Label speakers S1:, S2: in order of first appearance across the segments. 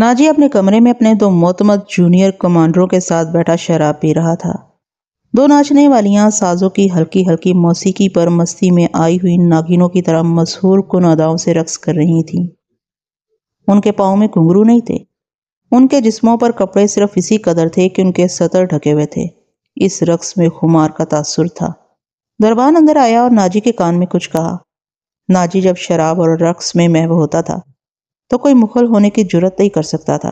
S1: Nazi अपने कमरे में अपने दो मोतमद जूनियर कमांडरों के साथ बैठा शराब पी रहा था दो नाचने वालियां साजों की हल्की हल्की मौसीकी पर मस्ती में आई हुई नागिनों की तरह मशहूर कुन अदाओं से रक्स कर रही थीं उनके पाँव में घुंघरू नहीं थे उनके जिस्मों पर कपड़े सिर्फ इसी कदर थे कि उनके सतर ढके हुए थे इस रक्स में खुमार का तासुर था दरबान अंदर आया और नाजी के कान में कुछ कहा नाजी जब शराब और रक्स में महव होता था तो कोई मुखल होने की जरूरत नहीं कर सकता था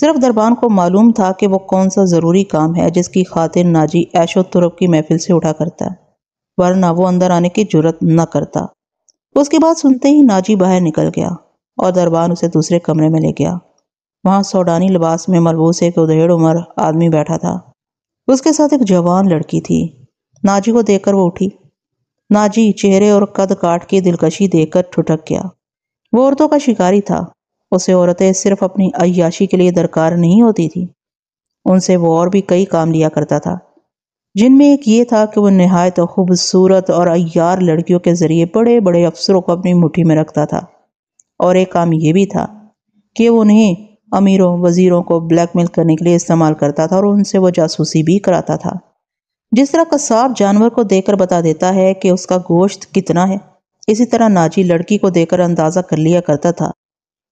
S1: सिर्फ दरबान को मालूम था कि वो कौन सा ज़रूरी काम है जिसकी खातिर नाजी ऐशो तुरब की महफिल से उठा करता है वरना वो अंदर आने की जरूरत न करता उसके बाद सुनते ही नाजी बाहर निकल गया और दरबान उसे दूसरे कमरे में ले गया वहाँ सोडानी लिबास में मलबूस एक उधेड़ उम्र आदमी बैठा था उसके साथ एक जवान लड़की थी नाजी को देखकर वो उठी नाजी चेहरे और कद काट की दिलकशी देखकर ठुटक गया वो औरतों का शिकारी था उसे औरतें सिर्फ अपनी अयाशी के लिए दरकार नहीं होती थी उनसे वो और भी कई काम लिया करता था जिनमें एक ये था कि वो नहायत खूबसूरत और अयार लड़कियों के ज़रिए बड़े बड़े अफसरों को अपनी मुट्ठी में रखता था और एक काम ये भी था कि वो उन्हें अमीरों वज़ीरों को ब्लैकमेल करने के लिए इस्तेमाल करता था और उनसे वो जासूसी भी कराता था जिस तरह कसाब जानवर को देखकर बता देता है कि उसका गोश्त कितना है इसी तरह नाजी लड़की को देखकर अंदाज़ा कर लिया करता था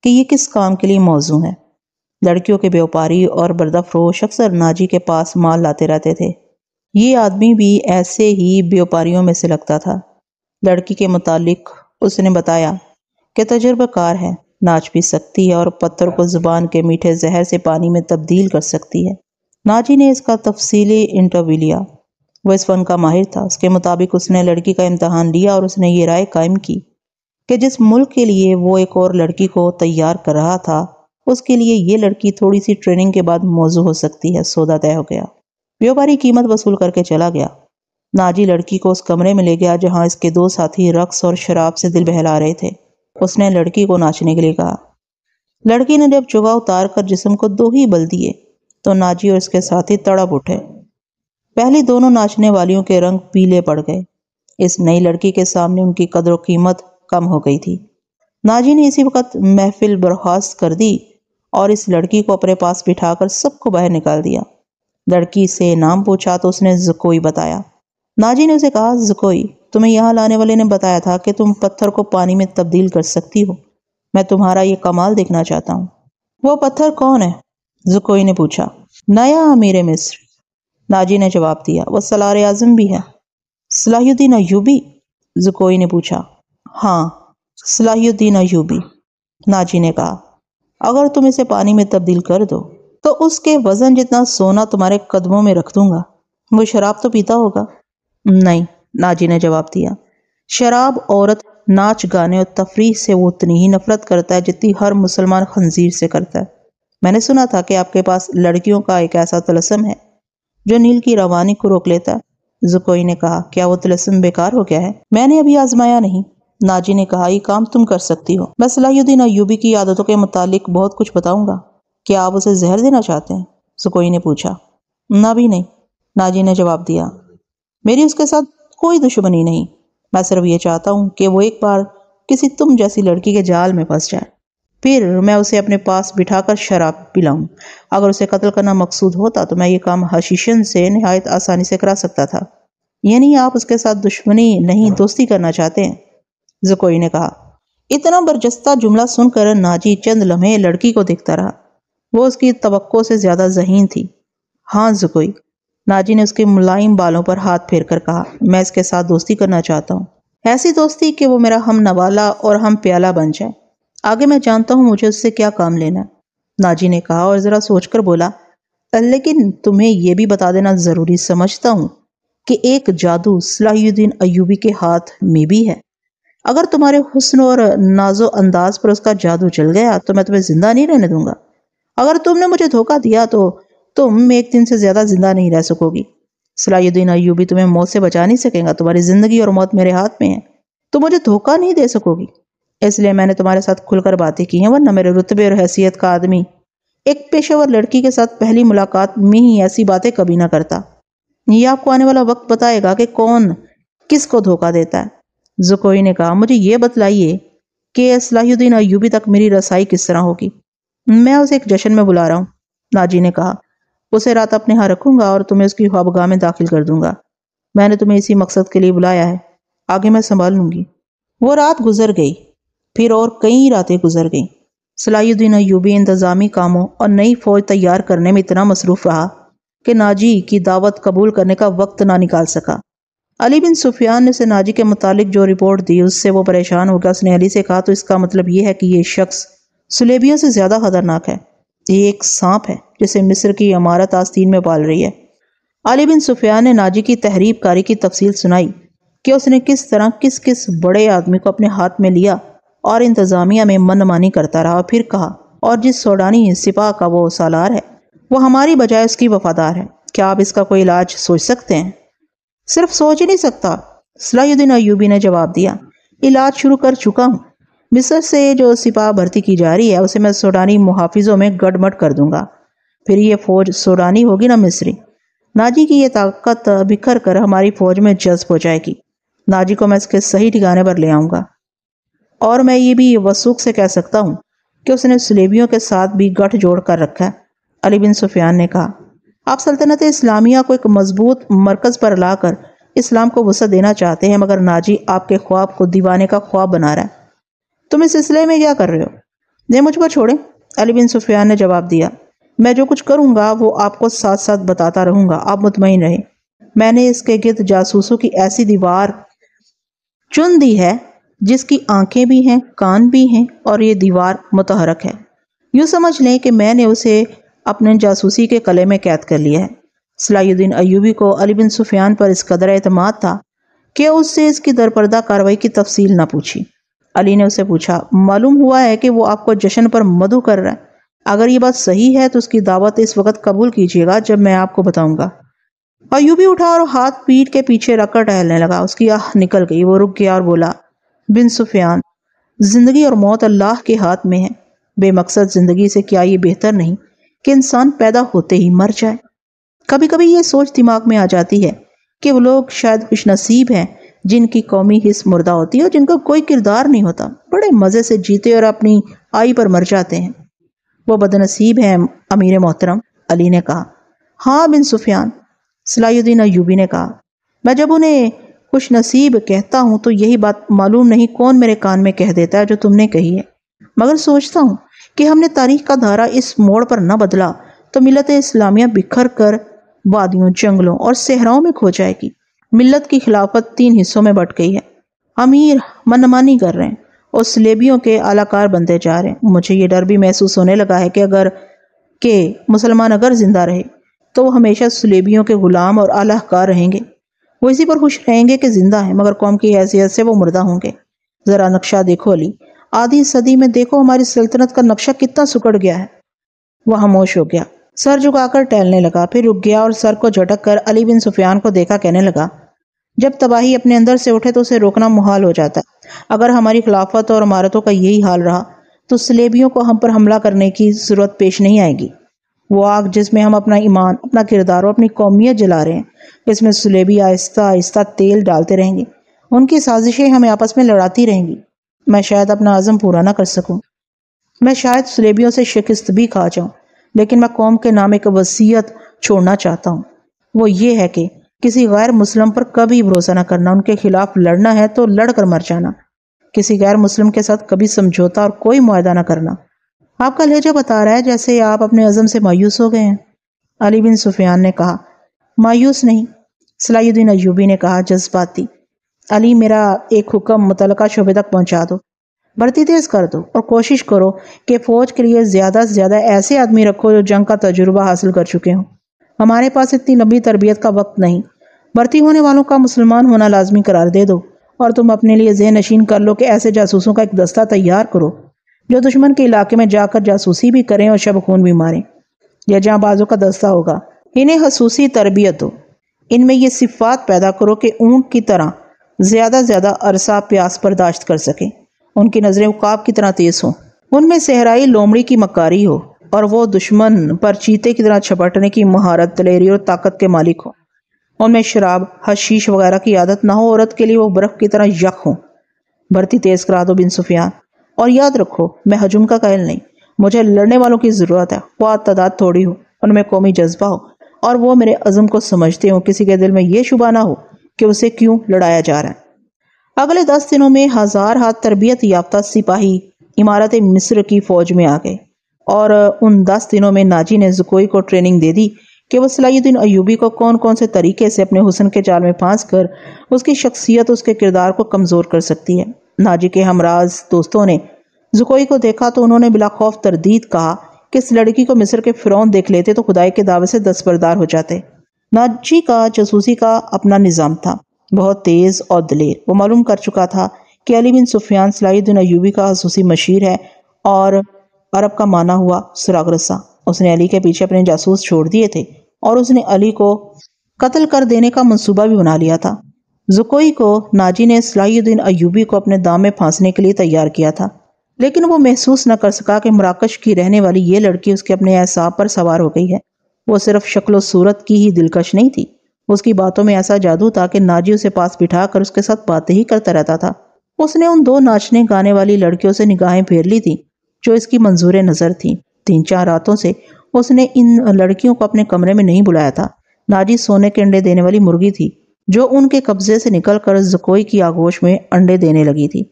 S1: कि ये किस काम के लिए मौजू है लड़कियों के व्यापारी और बर्दाफरोश अक्सर नाजी के पास माल लाते रहते थे ये आदमी भी ऐसे ही व्यापारियों में से लगता था लड़की के मुतालिक उसने बताया कि तजर्बाकार है नाच भी सकती है और पत्थर को ज़ुबान के मीठे जहर से पानी में तब्दील कर सकती है नाजी ने इसका तफसीली इंटरव्यू लिया वह इस फन का माहिर था उसके मुताबिक उसने लड़की का इम्तहान लिया और उसने ये राय कायम की कि जिस मुल्क के लिए वो एक और लड़की को तैयार कर रहा था उसके लिए ये लड़की थोड़ी सी ट्रेनिंग के बाद मौजू हो सकती है सौदा तय हो गया व्यापारी कीमत वसूल करके चला गया नाजी लड़की को उस कमरे में ले गया जहां इसके दो साथी रक्स और शराब से दिल बहला रहे थे उसने लड़की को नाचने के लिए कहा लड़की ने जब चुगा उतार कर जिसम को दो ही बल दिए तो नाजी और उसके साथी तड़प उठे पहले दोनों नाचने वालियों के रंग पीले पड़ गए इस नई लड़की के सामने उनकी कदर कीमत कम हो गई थी नाजी ने इसी वक्त महफिल बर्खास्त कर दी और इस लड़की को अपने पास बिठाकर सबको बाहर निकाल दिया लड़की से नाम पूछा तो उसने जकोई बताया नाजी ने उसे कहा जकोई तुम्हें यहाँ लाने वाले ने बताया था कि तुम पत्थर को पानी में तब्दील कर सकती हो मैं तुम्हारा ये कमाल देखना चाहता हूँ वो पत्थर कौन है जकोई ने पूछा नया अमीर मिस्र नाजी ने जवाब दिया वह सलार आज़म भी है सलाहुद्दीन अयूबी जुकोई ने पूछा हाँ सलाहुद्दीन अयूबी नाजी ने कहा अगर तुम इसे पानी में तब्दील कर दो तो उसके वज़न जितना सोना तुम्हारे कदमों में रख दूंगा वो शराब तो पीता होगा नहीं नाजी ने जवाब दिया शराब औरत नाच गाने और तफरी से वो उतनी ही नफरत करता है जितनी हर मुसलमान खंजीर से करता है मैंने सुना था कि आपके पास लड़कियों का एक ऐसा तलसम है जो नील की रवानी को रोक लेता जुकोई ने कहा क्या वो तिलस्म बेकार हो गया है मैंने अभी आजमाया नहीं नाजी ने कहा ये काम तुम कर सकती हो मैं सलाहुद्दीन अयूबी की आदतों के मुतालिक बहुत कुछ बताऊंगा क्या आप उसे जहर देना चाहते हैं जुकोई ने पूछा ना भी नहीं नाजी ने जवाब दिया मेरी उसके साथ कोई दुश्मनी नहीं मैं सिर्फ ये चाहता हूँ कि वो एक बार किसी तुम जैसी लड़की के जाल में फंस जाए फिर मैं उसे अपने पास बिठाकर शराब पिलाऊं अगर उसे कत्ल करना मकसूद होता तो मैं ये काम हशीशन से नहायत आसानी से करा सकता था यानी आप उसके साथ दुश्मनी नहीं दोस्ती करना चाहते हैं जकोई ने कहा इतना बर्जस्ता जुमला सुनकर नाजी चंद लम्हे लड़की को देखता रहा वो उसकी तो से ज़्यादा जहीन थी हाँ जकोई नाजी ने उसके मुलायम बालों पर हाथ फेर कर कहा मैं इसके साथ दोस्ती करना चाहता हूँ ऐसी दोस्ती कि वो मेरा हम नवाला और हम प्याला बन जाए आगे मैं जानता हूँ मुझे उससे क्या काम लेना नाजी ने कहा और ज़रा सोचकर बोला लेकिन तुम्हें यह भी बता देना ज़रूरी समझता हूँ कि एक जादू सलाहुद्दीन अयूबी के हाथ में भी है अगर तुम्हारे हुस्न और नाजो अंदाज पर उसका जादू चल गया तो मैं तुम्हें ज़िंदा नहीं रहने दूंगा अगर तुमने मुझे धोखा दिया तो तुम एक दिन से ज़्यादा ज़िंदा नहीं रह सकोगी सलाहुद्दीन अयूबी तुम्हें मौत से बचा नहीं सकेगा तुम्हारी ज़िंदगी और मौत मेरे हाथ में है तुम मुझे धोखा नहीं दे सकोगी इसलिए मैंने तुम्हारे साथ खुलकर बातें की हैं वरना मेरे रुतबे और हैसियत का आदमी एक पेशेवर लड़की के साथ पहली मुलाकात में ही ऐसी बातें कभी ना करता ये आपको आने वाला वक्त बताएगा कि कौन किसको धोखा देता है जुकोई ने कहा मुझे ये बतलाइए कि असलाहुद्दीन अयूबी तक मेरी रसाई किस तरह होगी मैं उसे एक जश्न में बुला रहा हूँ नाजी ने कहा उसे रात अपने यहाँ रखूंगा और तुम्हें उसकी ख्वाबगाह में दाखिल कर दूंगा मैंने तुम्हें इसी मकसद के लिए बुलाया है आगे मैं संभाल लूंगी वो रात गुजर गई फिर और कई रातें गुजर गईं सलाहुद्दीन अयूबी इंतज़ामी कामों और नई फ़ौज तैयार करने में इतना मसरूफ़ रहा कि नाजी की दावत कबूल करने का वक्त ना निकाल सका अली बिन सुफियान ने नाजी के मुतालिक जो रिपोर्ट दी उससे वो परेशान हो गया उसने अली से कहा तो इसका मतलब ये है कि ये शख्स सुलेबियों से ज़्यादा ख़तरनाक है ये एक सांप है जिसे मिस्र की इमारत आस्तीन में पाल रही है अली बिन सुफियान ने नाजी की तहरीब कारी की तफसील सुनाई कि उसने किस तरह किस किस बड़े आदमी को अपने हाथ में लिया और इंतज़ामिया में मनमानी करता रहा फिर कहा और जिस सोडानी सिपाह का वो सालार है वो हमारी बजाय उसकी वफादार है क्या आप इसका कोई इलाज सोच सकते हैं सिर्फ सोच ही नहीं सकता सलाहुद्दीन अयूबी ने जवाब दिया इलाज शुरू कर चुका हूँ मिस्र से जो सिपाह भर्ती की जा रही है उसे मैं सोडानी मुहाफिजों में गड़मट कर दूंगा फिर ये फौज सोडानी होगी ना मिस्री नाजी की ये ताकत बिखर कर हमारी फौज में जज्ब हो जाएगी नाजी को मैं इसके सही ठिकाने पर ले आऊँगा और मैं ये भी वसूख से कह सकता हूँ कि उसने सलेबियों के साथ भी गठ जोड़ कर रखा है अली बिन सुफियान ने कहा आप सल्तनत इस्लामिया को एक मजबूत मरकज़ पर लाकर इस्लाम को वसत देना चाहते हैं मगर नाजी आपके ख्वाब को दीवाने का ख्वाब बना रहा है तुम इस सिलसिले में क्या कर रहे हो नहीं मुझ पर छोड़ें अली बिन सुफियान ने जवाब दिया मैं जो कुछ करूँगा वो आपको साथ साथ बताता रहूँगा आप मुतमिन रहें मैंने इसके गिरद जासूसों की ऐसी दीवार चुन दी है जिसकी आंखें भी हैं कान भी हैं और ये दीवार मुतहरक है यूँ समझ लें कि मैंने उसे अपने जासूसी के कले में कैद कर लिया है सलाहुद्दीन अयूबी को अली बिन सुफियान पर इस कदर अतमाद था कि उससे इसकी दरपर्दा कार्रवाई की तफसील ना पूछी अली ने उसे पूछा मालूम हुआ है कि वो आपको जश्न पर मधु कर रहा है अगर ये बात सही है तो उसकी दावत इस वक्त कबूल कीजिएगा जब मैं आपको बताऊंगा अयूबी उठा और हाथ पीठ के पीछे रखकर टहलने लगा उसकी आह निकल गई वो रुक गया और बोला बिन सुफियान ज़िंदगी और मौत अल्लाह के हाथ में है बेमकसद ज़िंदगी से क्या ये बेहतर नहीं कि इंसान पैदा होते ही मर जाए कभी कभी ये सोच दिमाग में आ जाती है कि वो लोग शायद खुश नसीब हैं जिनकी कौमी हिस्स मुर्दा होती है और जिनका कोई किरदार नहीं होता बड़े मज़े से जीते और अपनी आई पर मर जाते हैं वो बदनसीब हैं अमीर मोहतरम अली ने कहा हाँ बिन सुफियान सलाहुद्दीन अयूबी ने कहा मैं जब उन्हें खुश नसीब कहता हूँ तो यही बात मालूम नहीं कौन मेरे कान में कह देता है जो तुमने कही है मगर सोचता हूँ कि हमने तारीख का धारा इस मोड़ पर न बदला तो मिलत इस्लामिया बिखर कर वादियों जंगलों और सेहराओं में खो जाएगी मिलत की खिलाफत तीन हिस्सों में बट गई है अमीर मनमानी कर रहे हैं और सलेबियों के आलाकार बनते जा रहे हैं मुझे ये डर भी महसूस होने लगा है कि अगर के मुसलमान अगर जिंदा रहे तो वो हमेशा सलेबियों के गुलाम और आलाकार रहेंगे वो इसी पर खुश रहेंगे कि जिंदा हैं मगर कौम की हैसियत से वो मुर्दा होंगे ज़रा नक्शा देखो अली आधी सदी में देखो हमारी सल्तनत का नक्शा कितना सुकड़ गया है वह खामोश हो गया सर झुकाकर टहलने लगा फिर रुक गया और सर को झटक कर अली बिन सुफियान को देखा कहने लगा जब तबाही अपने अंदर से उठे तो उसे रोकना मुहाल हो जाता अगर हमारी खिलाफत और इमारतों का यही हाल रहा तो सलेबियों को हम पर हमला करने की ज़रूरत पेश नहीं आएगी वो आग जिसमें हम अपना ईमान अपना किरदार और अपनी कौमियत जला रहे हैं इसमें सुलेबी आहिस्ता आहिस्ता तेल डालते रहेंगे उनकी साजिशें हमें आपस में लड़ाती रहेंगी मैं शायद अपना आज़म पूरा ना कर सकूँ मैं शायद सुलेबियों से शिकस्त भी खा जाऊँ लेकिन मैं कौम के नाम एक वसीयत छोड़ना चाहता हूँ वो ये है कि किसी गैर मुस्लिम पर कभी भरोसा ना करना उनके खिलाफ लड़ना है तो लड़ कर मर जाना किसी गैर मुस्लिम के साथ कभी समझौता और कोई मुआदा ना करना आपका लहजा बता रहा है जैसे आप अपने अज़म से मायूस हो गए हैं अली बिन सुफियान ने कहा मायूस नहीं सलाहुद्दीन अयूबी ने कहा जज्बाती अली मेरा एक हुक्म मुतलका शोबे तक पहुँचा दो बढ़ती तेज़ कर दो और कोशिश करो कि फ़ौज के लिए ज़्यादा से ज़्यादा ऐसे आदमी रखो जो जंग का तजुर्बा हासिल कर चुके हों हमारे पास इतनी लंबी तरबियत का वक्त नहीं भर्ती होने वालों का मुसलमान होना लाजमी करार दे दो और तुम अपने लिए जे नशीन कर लो कि ऐसे जासूसों का एक दस्ता तैयार करो जो दुश्मन के इलाके में जाकर जासूसी भी करें और शब खून भी मारें या जहाँ बाजों का दस्ता होगा इन्हें खसूसी तरबियत दो इनमें यह सिफात पैदा करो कि ऊँट की तरह ज़्यादा ज़्यादा अरसा प्यास बर्दाश्त कर सकें उनकी नज़रें उकाब की तरह तेज़ हों उनमें सहराई लोमड़ी की मकारी हो और वो दुश्मन पर चीते की तरह छपटने की महारत दलेरी और ताकत के मालिक हों उनमें शराब हशीश वगैरह की आदत ना हो औरत के लिए वो बर्फ़ की तरह यक हों भरती तेज़ करा दो बिन सुफियान और याद रखो मैं हजुम का कायल नहीं मुझे लड़ने वालों की ज़रूरत है वह तादाद थोड़ी हो उनमें कौमी जज्बा हो और वो मेरे अज़म को समझते हो किसी के दिल में ये शुबा ना हो कि उसे क्यों लड़ाया जा रहा है अगले दस दिनों में हज़ार हाथ तरबियत याफ्ता सिपाही इमारत मिस्र की फ़ौज में आ गए और उन दस दिनों में नाजी ने जुकोई को ट्रेनिंग दे दी कि वह सलाहुद्दीन अयूबी को कौन कौन से तरीके से अपने हुसन के जाल में फांस कर उसकी शख्सियत उसके किरदार को कमज़ोर कर सकती है नाजी के हमराज दोस्तों ने जुकोई को देखा तो उन्होंने बिला खौफ तरदीद कहा कि इस लड़की को मिस्र के फ़िरौन देख लेते तो खुदाई के दावे से दस्तबरदार हो जाते नाजी का जसूसी का अपना निज़ाम था बहुत तेज़ और दलेर वो मालूम कर चुका था कि अली बिन सुफियान सलाहुद्दीन अयूबी का खसूसी मशीर है और अरब का माना हुआ सुराग रसा उसने अली के पीछे अपने जासूस छोड़ दिए थे और उसने अली को कत्ल कर देने का मंसूबा भी बना लिया था जुकोई को नाजी ने सलाहुद्दीन अयूबी को अपने दाम में फांसने के लिए तैयार किया था लेकिन वो महसूस न कर सका कि मराकश की रहने वाली ये लड़की उसके अपने एहसाब पर सवार हो गई है वो सिर्फ शक्लो सूरत की ही दिलकश नहीं थी उसकी बातों में ऐसा जादू था कि नाजी उसे पास बिठा कर उसके साथ बातें ही करता रहता था उसने उन दो नाचने गाने वाली लड़कियों से निगाहें फेर ली थी जो इसकी मंजूर नज़र थी तीन चार रातों से उसने इन लड़कियों को अपने कमरे में नहीं बुलाया था नाजी सोने के अंडे देने वाली मुर्गी थी जो उनके कब्जे से निकलकर जकोई की आगोश में अंडे देने लगी थी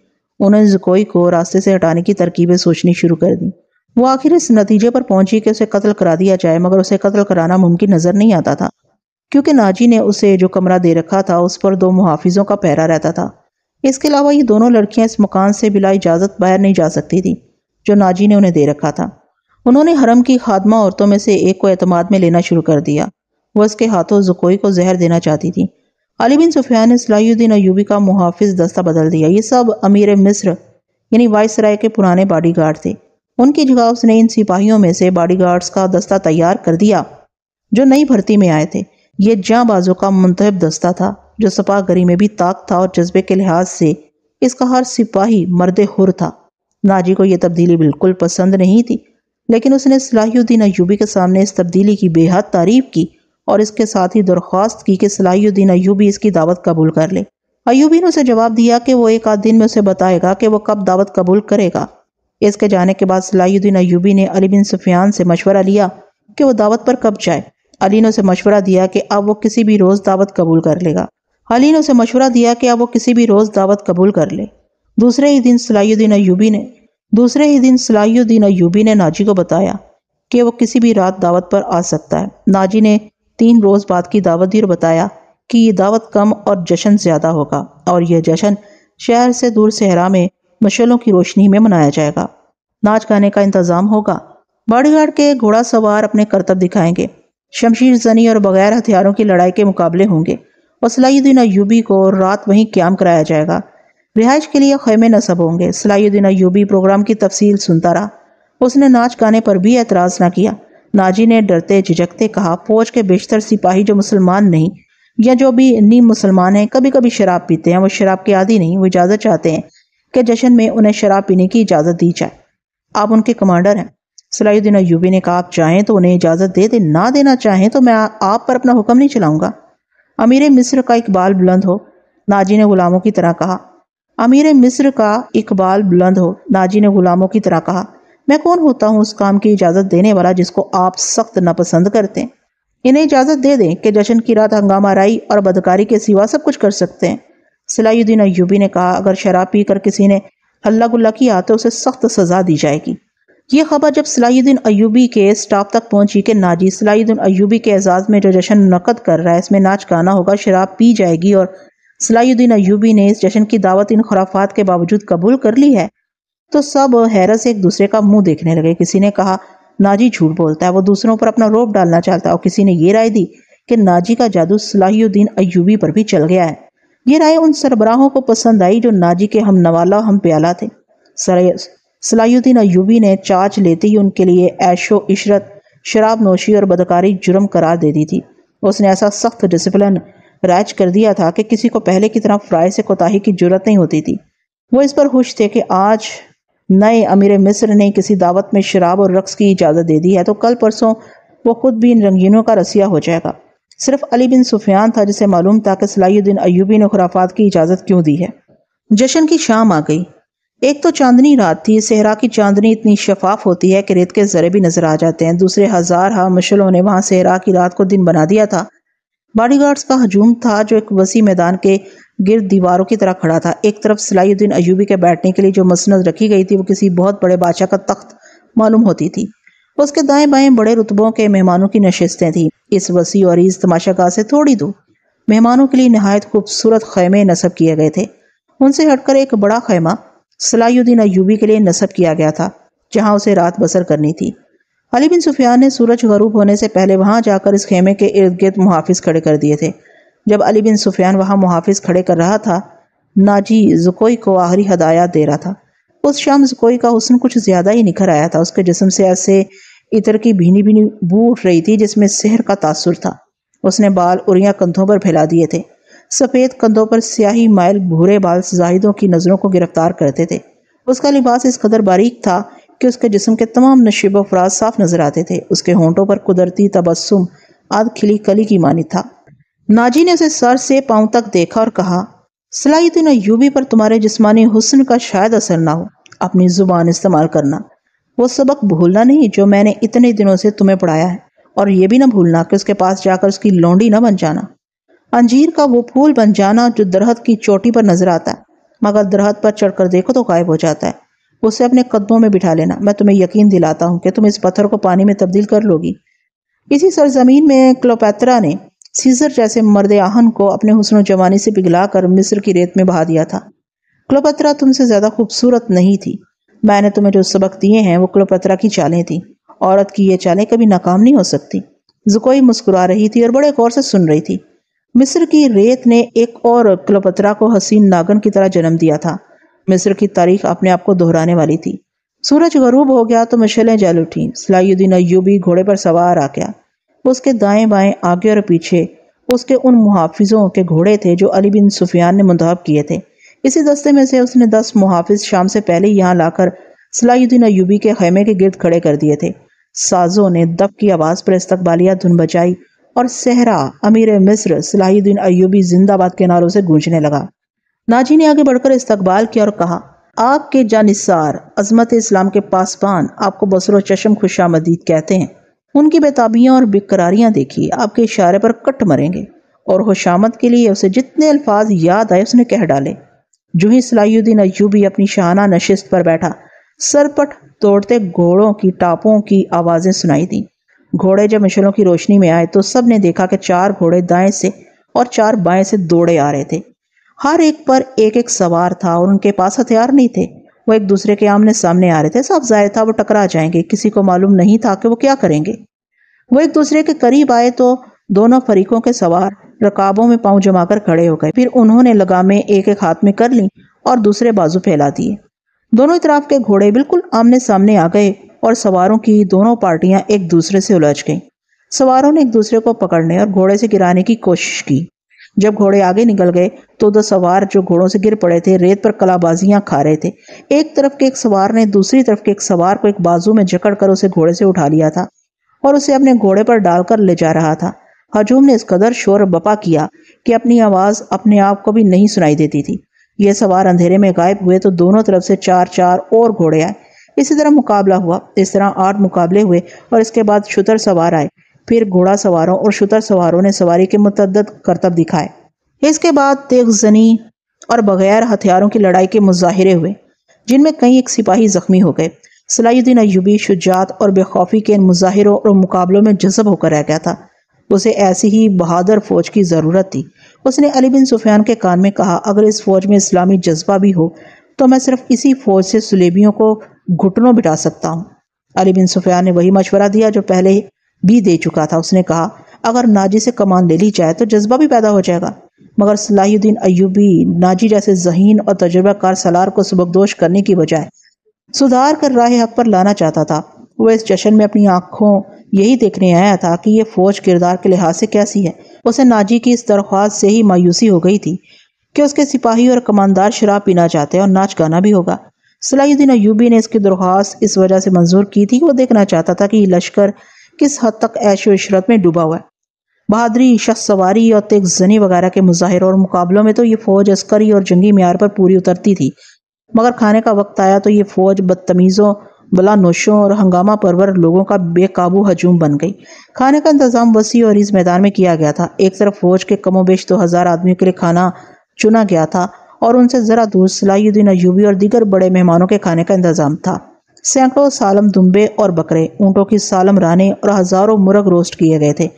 S1: उन्होंने जकोई को रास्ते से हटाने की तरकीबें सोचनी शुरू कर दी वो आखिर इस नतीजे पर पहुंची कि उसे कत्ल करा दिया जाए मगर उसे कत्ल कराना मुमकिन नजर नहीं आता था क्योंकि नाजी ने उसे जो कमरा दे रखा था उस पर दो मुहाफिजों का पहरा रहता था इसके अलावा ये दोनों लड़कियां इस मकान से बिला इजाज़त बाहर नहीं जा सकती थी जो नाजी ने उन्हें दे रखा था उन्होंने हरम की खादमा औरतों में से एक को अतमाद में लेना शुरू कर दिया वह उसके हाथों जकोई को जहर देना चाहती थी अली बिन सुफियान ने सलाहुद्दीन अयूबी का मुहाफ़ दस्ता बदल दिया ये सब अमीर मिस्र यानी वाइस राय के पुराने बॉडी गार्ड थे उनकी जगह उसने इन सिपाहियों में से बॉडी गार्ड्स का दस्ता तैयार कर दिया जो नई भर्ती में आए थे ये जाँबाजों का मुंतब दस्ता था जो सपा गरी में भी ताक था और जज्बे के लिहाज से इसका हर सिपाही मर्द हुर था नाजी को यह तब्दीली बिल्कुल पसंद नहीं थी लेकिन उसने सलाहुद्दीन अयूबी के सामने इस तब्दीली की बेहद तारीफ की और इसके साथ ही दरख्वास्त की कि सलाहुद्दीन अयूबी इसकी दावत कबूल कर ले अयूबी ने उसे जवाब दिया कि वो एक आध दिन में उसे बताएगा कि वह कब दावत कबूल करेगा इसके जाने के बाद सलाहुद्दीन अयूबी ने अली बिन सुफियान से मशवरा लिया कि वह दावत पर कब जाए अली ने उसे मशवरा दिया कि अब वो किसी भी रोज़ दावत कबूल कर लेगा अली ने उसे मशवरा दिया कि अब वो किसी भी रोज़ दावत कबूल कर ले दूसरे ही दिन सलाहुद्दीन अयूबी ने दूसरे ही दिन सलाहुद्दीन अयूबी ने नाजी को बताया कि वो किसी भी रात दावत पर आ सकता है नाजी ने तीन रोज़ बाद की दावत दी और बताया कि ये दावत कम और जश्न ज़्यादा होगा और यह जश्न शहर से दूर सहरा में मशलों की रोशनी में मनाया जाएगा नाच गाने का इंतज़ाम होगा गार्ड के घोड़ा सवार अपने कर्तव्य दिखाएंगे शमशीर जनी और बगैर हथियारों की लड़ाई के मुकाबले होंगे और सलाहुद्दीन अयूबी को रात वहीं क्याम कराया जाएगा रिहाइश के लिए खैमे नसब होंगे सलाहुद्दीन अयूबी प्रोग्राम की तफसील सुनता रहा उसने नाच गाने पर भी एतराज़ ना किया नाजी ने डरते झिझकते कहा फौज के बेशतर सिपाही जो मुसलमान नहीं या जो भी नीम मुसलमान हैं कभी कभी शराब पीते हैं वो शराब के आदि नहीं वो इजाज़त चाहते हैं कि जश्न में उन्हें शराब पीने की इजाज़त दी जाए आप उनके कमांडर हैं सलाहुद्दीन अयूबी ने कहा आप चाहें तो उन्हें इजाज़त दे दें ना देना चाहें तो मैं आप पर अपना हुक्म नहीं चलाऊंगा अमीर मिस्र का इकबाल बुलंद हो नाजी ने गुलामों की तरह कहा अमीर मिस्र का इकबाल बुलंद हो नाजी ने गुलामों की तरह कहा मैं कौन होता हूँ उस काम की इजाज़त देने वाला जिसको आप सख्त नापसंद करते हैं इन्हें इजाज़त दे दें कि जश्न की रात हंगामा राई और बदकारी के सिवा सब कुछ कर सकते हैं सलाहुद्दीन अयूबी ने कहा अगर शराब पी कर किसी ने हल्ला गुल्ला किया तो उसे सख्त सज़ा दी जाएगी ये खबर जब सिलाहुद्दीन अयूबी के स्टाफ तक पहुंची कि नाजी सलाहुद्दीन अयूबी के एजाज़ में जो जश्न नकद कर रहा है इसमें नाच गाना होगा शराब पी जाएगी और सिलाहुद्दीन अयूबी ने इस जश्न की दावत इन खुराफात के बावजूद कबूल कर ली है तो सब हैरत से एक दूसरे का मुंह देखने लगे किसी ने कहा नाजी झूठ बोलता है वो दूसरों पर अपना रोप डालना चाहता है और किसी ने ये राय दी कि नाजी का जादू सलाहियुद्दीन अयूबी पर भी चल गया है ये राय उन सरबराहों को पसंद आई जो नाजी के हम नवाला हम प्याला थे सलाहुद्दीन अयूबी ने चार्ज लेते ही उनके लिए ऐशो इशरत शराब नोशी और बदकारी जुर्म करार दे दी थी उसने ऐसा सख्त डिसिप्लिन राज कर दिया था कि किसी को पहले की तरह फ्राई से कोताही की जरूरत नहीं होती थी वो इस पर खुश थे कि आज नए अमीर मिस्र ने किसी दावत में शराब और रक्स की इजाज़त दे दी है तो कल परसों वो खुद भी इन रंगीनों का रसिया हो जाएगा सिर्फ अली बिन सुफियान था जिसे मालूम था कि सलाहुद्दीन अयूबी ने खुराफात की इजाज़त क्यों दी है जश्न की शाम आ गई एक तो चांदनी रात थी सहरा की चांदनी इतनी शफाफ होती है कि रेत के ज़रे भी नज़र आ जाते हैं दूसरे हज़ार हा मशलों ने वहाँ सहरा की रात को दिन बना दिया था बॉडी का हजूम था जो एक वसी मैदान के गिर दीवारों की तरह खड़ा था एक तरफ सलाहुद्दीन अयूबी के बैठने के लिए जो मसनद रखी गई थी वो किसी बहुत बड़े बादशाह का तख्त मालूम होती थी उसके दाएं बाएं बड़े रुतबों के मेहमानों की नशस्तें थीं इस वसी और इस तमाशागाह से थोड़ी दूर मेहमानों के लिए नहायत खूबसूरत खैमे नस्ब किए गए थे उनसे हटकर एक बड़ा खैमा सलाहुद्दीन अयूबी के लिए नस्ब किया गया था जहाँ उसे रात बसर करनी थी अली बिन सुफियान ने सूरज गरूब होने से पहले वहां जाकर इस खेमे के इर्द गिर्द मुहाफिज खड़े कर दिए थे जब अली बिन सुफियान वहाँ मुहाफिज खड़े कर रहा था नाजी जुकोई को आखिरी हदायत दे रहा था उस शाम जुकोई का हुसन कुछ ज़्यादा ही निखर आया था उसके जिसम से ऐसे इतर की भीनी भीनी बू उठ रही थी जिसमें शहर का तासुर था उसने बाल उरिया कंधों पर फैला दिए थे सफ़ेद कंधों पर स्याही माइल भूरे बाल जाहिदों की नज़रों को गिरफ्तार करते थे उसका लिबास इस कदर बारीक था कि उसके जिसम के तमाम नशीब अफराज साफ नज़र आते थे उसके होंठों पर कुदरती तबस्सुम आध खिली कली की मानी था नाजी ने उसे सर से पांव तक देखा और कहा सलाहितन यूबी पर तुम्हारे जिस्मानी हुस्न का शायद असर ना हो अपनी ज़ुबान इस्तेमाल करना वो सबक भूलना नहीं जो मैंने इतने दिनों से तुम्हें पढ़ाया है और ये भी ना भूलना कि उसके पास जाकर उसकी लौंडी ना बन जाना अंजीर का वो फूल बन जाना जो दरहत की चोटी पर नजर आता है मगर दरहत पर चढ़कर देखो तो गायब हो जाता है उसे अपने कदमों में बिठा लेना मैं तुम्हें यकीन दिलाता हूँ कि तुम इस पत्थर को पानी में तब्दील कर लोगी इसी सरजमीन में क्लोपैत्रा ने सीजर जैसे मर्द आहन को अपने हुसन जवानी से पिघला कर मिस्र की रेत में बहा दिया था क्लोपत्रा तुमसे ज़्यादा खूबसूरत नहीं थी मैंने तुम्हें जो सबक दिए हैं वो क्लोपत्रा की चालें थी औरत की ये चालें कभी नाकाम नहीं हो सकती जुकोई मुस्कुरा रही थी और बड़े गौर से सुन रही थी मिस्र की रेत ने एक और क्लोपत्रा को हसीन नागन की तरह जन्म दिया था मिस्र की तारीख अपने आप को दोहराने वाली थी सूरज गरूब हो गया तो मशलें जल उठी सलायुद्दीन अयूबी घोड़े पर सवार आ गया उसके दाएं बाएं आगे और पीछे उसके उन मुहाफिजों के घोड़े थे जो अली बिन सुफियान ने मुंतब किए थे इसी दस्ते में से उसने दस मुहाफिज शाम से पहले यहाँ लाकर सलाहुद्दीन अयूबी के खैमे के गिरद खड़े कर दिए थे साजों ने दब की आवाज़ पर इस्तबालिया धुन बचाई और सहरा अमीर मिस्र सलाहुद्दीन अयूबी जिंदाबाद के नारों से गूंजने लगा नाजी ने आगे बढ़कर इस्तकबाल किया और कहा आपके जानिसार अजमत इस्लाम के पासबान आपको बसरो चशम खुशामदीद कहते हैं उनकी बेताबियाँ और बेकरारियाँ देखी आपके इशारे पर कट मरेंगे और खुशामद के लिए उसे जितने अल्फाज याद आए उसने कह डाले जो ही सलाहुद्दीन अयूबी अपनी शाहाना नशिस्त पर बैठा सरपट तोड़ते घोड़ों की टापों की आवाज़ें सुनाई दी घोड़े जब मिशलों की रोशनी में आए तो सब ने देखा कि चार घोड़े दाएं से और चार बाएं से दौड़े आ रहे थे हर एक पर एक एक सवार था और उनके पास हथियार नहीं थे वो एक दूसरे के आमने सामने आ रहे थे साफ जाहिर था वो टकरा जाएंगे किसी को मालूम नहीं था कि वो क्या करेंगे वो एक दूसरे के करीब आए तो दोनों फरीकों के सवार रकाबों में पांव जमाकर खड़े हो गए फिर उन्होंने लगामें एक एक हाथ में कर ली और दूसरे बाजू फैला दिए दोनों इतराफ के घोड़े बिल्कुल आमने सामने आ गए और सवारों की दोनों पार्टियां एक दूसरे से उलझ गईं सवारों ने एक दूसरे को पकड़ने और घोड़े से गिराने की कोशिश की जब घोड़े आगे निकल गए तो दो सवार जो घोड़ों से गिर पड़े थे रेत पर कलाबाजियां खा रहे थे एक तरफ के एक सवार ने दूसरी तरफ के एक सवार को एक बाजू में जकड़ कर उसे घोड़े से उठा लिया था और उसे अपने घोड़े पर डालकर ले जा रहा था हजूम ने इस कदर शोर बपा किया कि अपनी आवाज अपने आप को भी नहीं सुनाई देती थी ये सवार अंधेरे में गायब हुए तो दोनों तरफ से चार चार और घोड़े आए इसी तरह मुकाबला हुआ इस तरह आठ मुकाबले हुए और इसके बाद शुतर सवार आए फिर घोड़ा सवारों और शुतर सवारों ने सवारी के मुतद करतब दिखाए इसके बाद तेग जनी और बगैर हथियारों की लड़ाई के मुजाहरे हुए जिनमें कई एक सिपाही जख्मी हो गए सलाहुद्दीन अयूबी शुजात और बेखौफी के इन मुजाहरों और मुकाबलों में जजब होकर रह गया था उसे ऐसी ही बहादुर फौज की ज़रूरत थी उसने अली बिन सुफियान के कान में कहा अगर इस फौज में इस्लामी जज्बा भी हो तो मैं सिर्फ इसी फौज से सुलेबियों को घुटनों बिटा सकता हूँ अली बिन सुफियान ने वही मशवरा दिया जो पहले भी दे चुका था उसने कहा अगर नाजी से कमान ले ली जाए तो जज्बा भी पैदा हो जाएगा मगर सलाहुद्दीन अयूबी नाजी जैसे जहीन और तजुर्बाकार सलार को सबकदोश करने की बजाय सुधार कर राह हक पर लाना चाहता था वह इस जश्न में अपनी आंखों यही देखने आया था कि यह फौज किरदार के लिहाज से कैसी है उसे नाजी की इस दरख्वास्त से ही मायूसी हो गई थी कि उसके सिपाही और कमानदार शराब पीना चाहते और नाच गाना भी होगा सलाहुद्दीन अयूबी ने इसकी दरख्वास्त इस वजह से मंजूर की थी वो देखना चाहता था कि लश्कर किस हद तक ऐशो इशरत में डूबा हुआ है बहादरी शख्स सवारी और तेज जनी वगैरह के मुजाहरों और मुकाबलों में तो ये फौज अस्करी और जंगी मैार पर पूरी उतरती थी मगर खाने का वक्त आया तो ये फौज बदतमीज़ों बला नोशों और हंगामा परवर लोगों का बेकाबू हजूम बन गई खाने का इंतजाम वसी और इस मैदान में किया गया था एक तरफ फौज के कमो बेश दो तो हज़ार आदमियों के लिए खाना चुना गया था और उनसे ज़रा दूर सलाहुद्दीन अयूबी और दीगर बड़े मेहमानों के खाने का इंतजाम था सैकड़ों सालम दुम्बे और बकरे ऊँटों की सालम राने और हज़ारों मुर्ग रोस्ट किए गए थे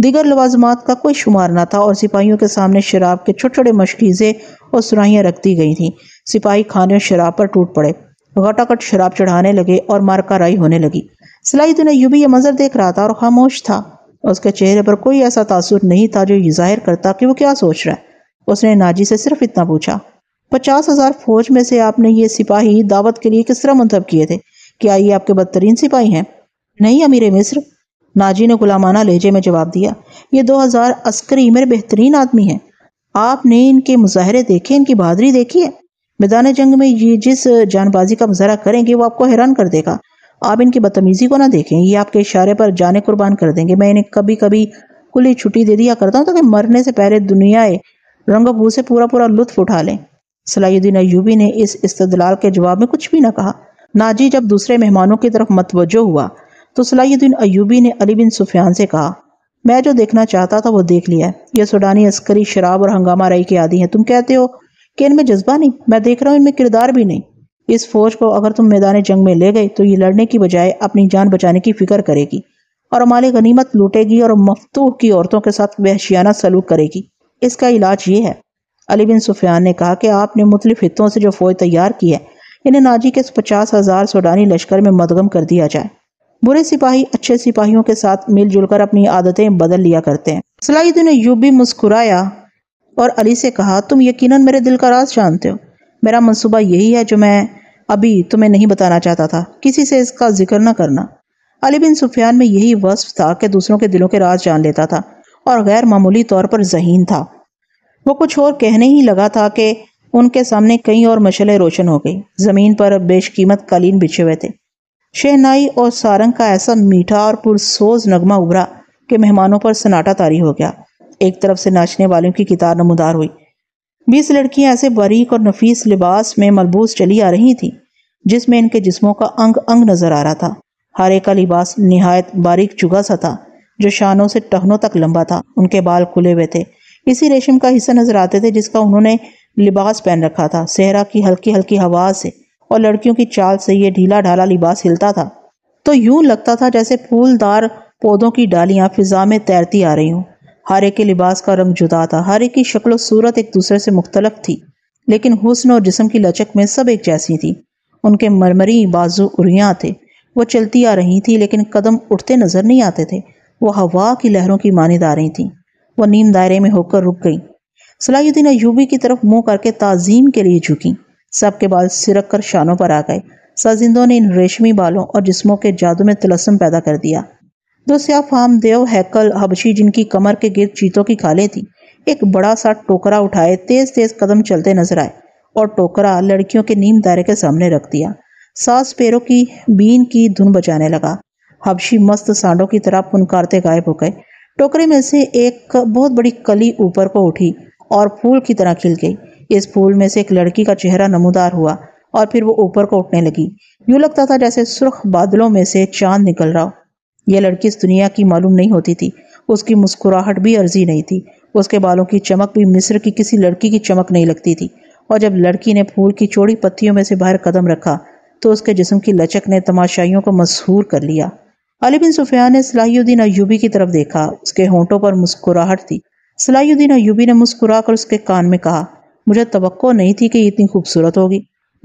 S1: दीगर लवाजमात का कोई शुमार न था और सिपाहियों के सामने शराब के छोटे छोटे मशकीज़े और सुराहियाँ रख दी गई थीं सिपाही खाने और शराब पर टूट पड़े घटाघट शराब चढ़ाने लगे और मारकाराई होने लगी यू भी यह मंजर देख रहा था और खामोश था उसके चेहरे पर कोई ऐसा तासुर नहीं था जो ये जाहिर करता कि वो क्या सोच रहा है उसने नाजी से सिर्फ इतना पूछा पचास हजार फौज में से आपने ये सिपाही दावत के लिए किस तरह मंतब किए थे क्या ये आपके बदतरीन सिपाही हैं नहीं अमीर मिस्र नाजी ने गुलामाना लहजे में जवाब दिया ये दो हजार अस्करी मेरे बेहतरीन आदमी हैं आपने इनके मुजाहरे देखे इनकी बहादरी देखी है मैदान जंग में ये जिस जानबाजी का मुजहरा करेंगे वो आपको हैरान कर देगा आप इनकी बदतमीजी को ना देखें ये आपके इशारे पर जाने कुर्बान कर देंगे मैं इन्हें कभी कभी खुली छुट्टी दे दिया करता हूँ ताकि मरने से पहले दुनिया रंगभू से पूरा पूरा लुत्फ उठा लें सलाहुद्दीन अयूबी ने इस इस्तदलाल के जवाब में कुछ भी ना कहा नाजी जब दूसरे मेहमानों की तरफ मतवजो हुआ तो सलाहुद्दीन अयूबी ने अली बिन सुफियान से कहा मैं जो देखना चाहता था वो देख लिया यह सुडानी अस्करी शराब और हंगामा रई के आदि हैं तुम कहते हो कि इनमें जज्बा नहीं मैं देख रहा हूँ इनमें किरदार भी नहीं इस फौज को अगर तुम मैदान जंग में ले गए तो ये लड़ने की बजाय अपनी जान बचाने की फिक्र करेगी और माल गनीमत लूटेगी और मफतूह की औरतों के साथ वहशियाना सलूक करेगी इसका इलाज ये है अली बिन सुफियान ने कहा कि आपने मुख्तलिफ हितों से जो फौज तैयार की है इन्हें नाजी के पचास हज़ार सूडानी लश्कर में मदगम कर दिया जाए बुरे सिपाही अच्छे सिपाहियों के साथ मिलजुल कर अपनी आदतें बदल लिया करते हैं ने यू भी मुस्कुराया और अली से कहा तुम यकीनन मेरे दिल का राज जानते हो मेरा मनसूबा यही है जो मैं अभी तुम्हें नहीं बताना चाहता था किसी से इसका जिक्र न करना अली बिन सुफियान में यही वस्फ था कि दूसरों के दिलों के राज जान लेता था और गैर मामूली तौर पर जहीन था वो कुछ और कहने ही लगा था कि उनके सामने कई और मशलें रोशन हो गई ज़मीन पर बेशकीमत कालीन बिछे हुए थे शहनाई और सारंग का ऐसा मीठा और पुरसोज नगमा उभरा कि मेहमानों पर सन्नाटा तारी हो गया एक तरफ से नाचने वालों की कितार नमदार हुई बीस लड़कियां ऐसे बारीक और नफीस लिबास में मलबूस चली आ रही थीं जिसमें इनके जिस्मों का अंग अंग नजर आ रहा था हरे का लिबास नहायत बारीक चुगा सा था जो शानों से टहनों तक लंबा था उनके बाल खुले हुए थे इसी रेशम का हिस्सा नजर आते थे जिसका उन्होंने लिबास पहन रखा था सेहरा की हल्की हल्की हवा से और लड़कियों की चाल से यह ढीला ढाला लिबास हिलता था तो यूं लगता था जैसे फूलदार पौधों की डालियां फिजा में तैरती आ रही हूं हर एक के लिबास का रंग जुदा था हर एक की शक्ल सूरत एक दूसरे से मुख्तलफ थी लेकिन हुस्न और जिसम की लचक में सब एक जैसी थी उनके मरमरी बाजू उरियाँ थे वो चलती आ रही थी लेकिन कदम उठते नजर नहीं आते थे वो हवा की लहरों की मानद आ रही थी वह नीम दायरे में होकर रुक गई सलाहुद्दीन अयूबी की तरफ मुंह करके ताजीम के लिए झुकी सबके बाल सिरक कर शानों पर आ गए साजिंदों ने इन रेशमी बालों और जिस्मों के जादू में तलसम पैदा कर दिया दो सिया देव हैकल हबशी जिनकी कमर के गिर चीतों की खाले थी एक बड़ा सा टोकरा उठाए तेज तेज कदम चलते नजर आए और टोकरा लड़कियों के नीम दायरे के सामने रख दिया सास पैरों की बीन की धुन बजाने लगा हबशी मस्त सांडों की तरह पुनकारते गायब हो गए टोकरे में से एक बहुत बड़ी कली ऊपर को उठी और फूल की तरह खिल गई इस फूल में से एक लड़की का चेहरा नमोदार हुआ और फिर वो ऊपर को उठने लगी यूं लगता था जैसे सुर्ख बादलों में से चांद निकल रहा हो यह लड़की इस दुनिया की मालूम नहीं होती थी उसकी मुस्कुराहट भी अर्जी नहीं थी उसके बालों की चमक भी मिस्र की किसी लड़की की चमक नहीं लगती थी और जब लड़की ने फूल की चौड़ी पत्तियों में से बाहर कदम रखा तो उसके जिस्म की लचक ने तमाशाइयों को मशहूर कर लिया अली बिन सुफियान ने सलाहुद्दीन अयूबी की तरफ देखा उसके होंठों पर मुस्कुराहट थी सलाहुद्दीन अयूबी ने मुस्कुरा कर उसके कान में कहा मुझे तो नहीं थी कि इतनी खूबसूरत होगी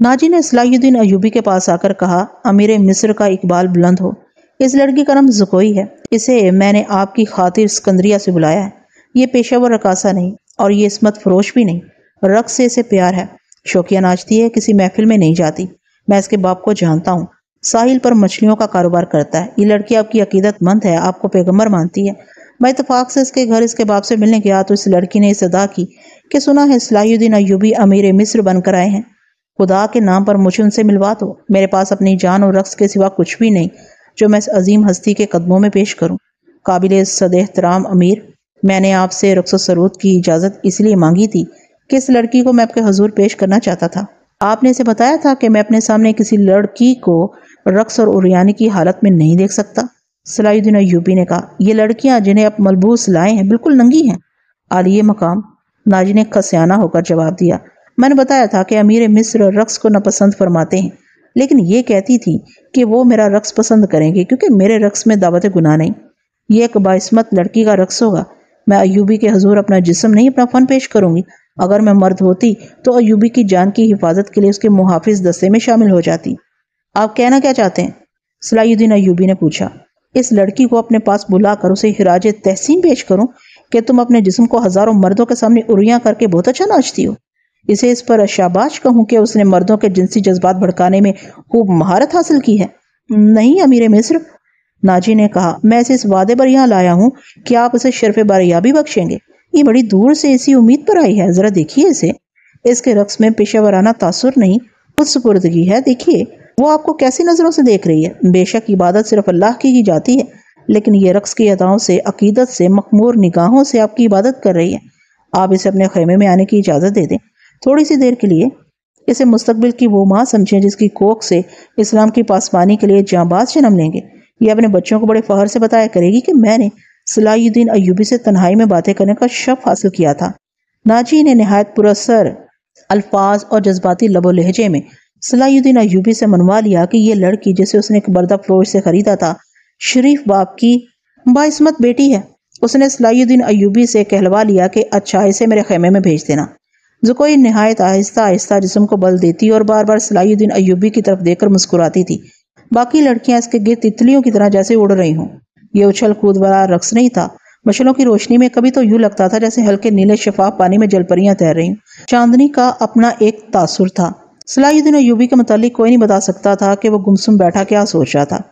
S1: नाजी ने सलाहुद्दीन अयूबी के पास आकर कहा अमीर मिस्र का इकबाल बुलंद हो इस लड़की का नाम जुकोई है इसे मैंने आपकी खातिर सिकंदरिया से बुलाया है ये पेशेवर रकासा नहीं और ये इसमत फरोश भी नहीं रक्स से इसे प्यार है शौकिया नाचती है किसी महफिल में नहीं जाती मैं इसके बाप को जानता हूँ साहिल पर मछलियों का कारोबार करता है ये लड़की आपकी अकीदत मंद है आपको पैगम्बर मानती है मैं इतफाक़ से इसके घर इसके बाप से मिलने गया तो इस लड़की ने इस अदा की कि सुना है सलाहुद्दीन अयूबी अमीर मिस्र बनकर आए हैं खुदा के नाम पर मुझे उनसे मिलवा दो मेरे पास अपनी जान और रक्स के सिवा कुछ भी नहीं जो मैं इस अजीम हस्ती के कदमों में पेश करूँ काबिल सद एहतराम अमीर मैंने आपसे रक्स सरूद की इजाज़त इसलिए मांगी थी कि इस लड़की को मैं आपके हजूर पेश करना चाहता था आपने इसे बताया था कि मैं अपने सामने किसी लड़की को रक्स और उरियानी की हालत में नहीं देख सकता सलाहुद्दीन यूपी ने कहा ये लड़कियां जिन्हें अब मलबूस लाए हैं बिल्कुल नंगी हैं आलिए मकाम नाजी ने खसियाना होकर जवाब दिया मैंने बताया था कि अमीर मिस्र रक्स को नापसंद फरमाते हैं लेकिन ये कहती थी कि वो मेरा रक्स पसंद करेंगे क्योंकि मेरे रक्स में दावत गुना नहीं ये एक बाइस्मत लड़की का रक्स होगा मैं अयूबी के हजूर अपना जिसम नहीं अपना फन पेश करूंगी अगर मैं मर्द होती तो अयूबी की जान की हिफाजत के लिए उसके मुहाफिज दस्ते में शामिल हो जाती आप कहना क्या चाहते हैं सलाहुद्दीन अयूबी ने पूछा इस लड़की को अपने पास बुलाकर उसे हिराज तहसीम पेश करूं कि तुम अपने जिस्म को हज़ारों मर्दों के सामने उरियाँ करके बहुत अच्छा नाचती हो इसे इस पर शाबाश कहूं कि उसने मर्दों के जिनसी जज्बात भड़काने में खूब महारत हासिल की है नहीं अमीर मिस्र नाजी ने कहा मैं इसे इस वादे पर यहाँ लाया हूँ कि आप उसे शरफ बारयाबी बख्शेंगे ये बड़ी दूर से इसी उम्मीद पर आई है ज़रा देखिए इसे इसके रक्स में पेशावराना तासुर नहीं खुद सुपुर्दगी है देखिए वो आपको कैसी नज़रों से देख रही है बेशक इबादत सिर्फ अल्लाह की ही जाती है लेकिन ये रक्स की अदाओं से अकीदत से मखमूर निगाहों से आपकी इबादत कर रही है आप इसे अपने खेमे में आने की इजाज़त दे दें थोड़ी सी देर के लिए इसे मुस्तबिल की वो माँ समझें जिसकी कोख से इस्लाम की पासवानी के लिए जाँबाज जन्म लेंगे ये अपने बच्चों को बड़े फ़हर से बताया करेगी कि मैंने सलाहुद्दीन अयूबी से तन्हाई में बातें करने का शफ हासिल किया था नाजी ने नहायत पुरसर अल्फाज और जज्बाती लबो लहजे में सलाहुद्दीन अयूबी से मनवा लिया कि यह लड़की जिसे उसने एक बर्दा फ्लोर से खरीदा था शरीफ बाप की बाइस्मत बेटी है उसने सलाहुद्दीन अयूबी से कहलवा लिया कि अच्छा इसे मेरे खेमे में भेज देना कोई नहायत आहिस्ता आहिस्ता जिसम को बल देती और बार बार सलाहुद्दीन अयूबी की तरफ देखकर मुस्कुराती थी बाकी लड़कियां इसके गिर तितलियों की तरह जैसे उड़ रही हों ये उछल कूद वाला रक्स नहीं था मछलों की रोशनी में कभी तो यूं लगता था जैसे हल्के नीले शफाफ पानी में जलपरियां तैर रही चांदनी का अपना एक तासुर था सलाहुद्दीन अयूबी के मतलब कोई नहीं बता सकता था कि वह गुमसुम बैठा क्या सोच रहा था